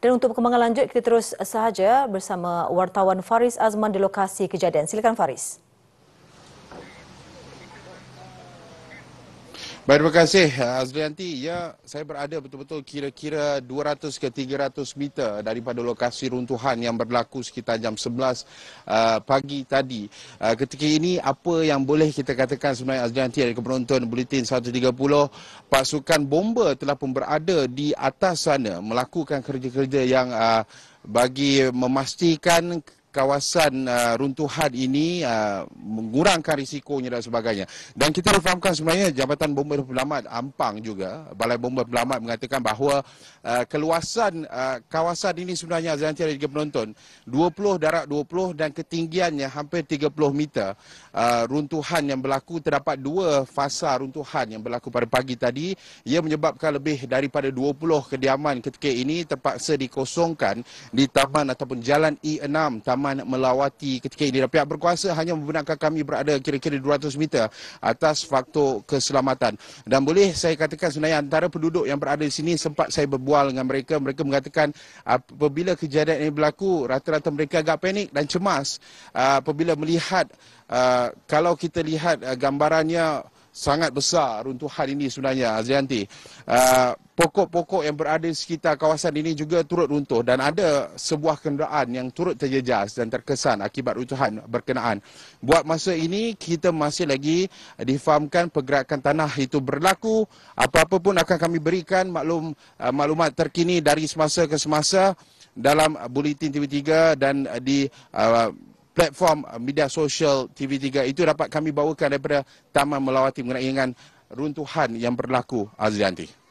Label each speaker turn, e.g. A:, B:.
A: Dan untuk perkembangan lanjut, kita terus sahaja bersama wartawan Faris Azman di lokasi kejadian. Silakan Faris. Baik, terima kasih uh, Azrianti. Ya, saya berada betul-betul kira-kira 200 ke 300 meter daripada lokasi runtuhan yang berlaku sekitar jam 11 uh, pagi tadi. Uh, ketika ini, apa yang boleh kita katakan sebenarnya Azrianti dari penonton Bulletin 130, pasukan bomba telah pun berada di atas sana melakukan kerja-kerja yang uh, bagi memastikan kawasan uh, runtuhan ini uh, mengurangkan risikonya dan sebagainya. Dan kita difahamkan sebenarnya Jabatan Bomba dan Pelamat Ampang juga, Balai Bomba dan Pelamat mengatakan bahawa uh, keluasan uh, kawasan ini sebenarnya Azlan Tiada juga penonton 20 darat 20 dan ketinggiannya hampir 30 meter uh, runtuhan yang berlaku terdapat dua fasa runtuhan yang berlaku pada pagi tadi ia menyebabkan lebih daripada 20 kediaman ketika ini terpaksa dikosongkan di taman ataupun jalan E6 taman kediaman melawati ketika ini. Pihak berkuasa hanya membenarkan kami berada kira-kira 200 meter atas faktor keselamatan. Dan boleh saya katakan sebenarnya antara penduduk yang berada di sini sempat saya berbual dengan mereka. Mereka mengatakan apabila kejadian ini berlaku, rata-rata mereka agak panik dan cemas ah, apabila melihat ah, kalau kita lihat ah, gambarannya sangat besar runtuhan ini sebenarnya Azrianti. Uh, pokok-pokok yang berada di sekitar kawasan ini juga turut runtuh dan ada sebuah kenderaan yang turut terjejas dan terkesan akibat runtuhan berkenaan. Buat masa ini kita masih lagi difahamkan pergerakan tanah itu berlaku. Apa-apa pun akan kami berikan maklum uh, maklumat terkini dari semasa ke semasa dalam buletin TV3 dan di uh, platform uh, media sosial TV3 itu dapat kami bawakan daripada Taman Melawati mengenai dengan runtuhan yang berlaku Azrianti.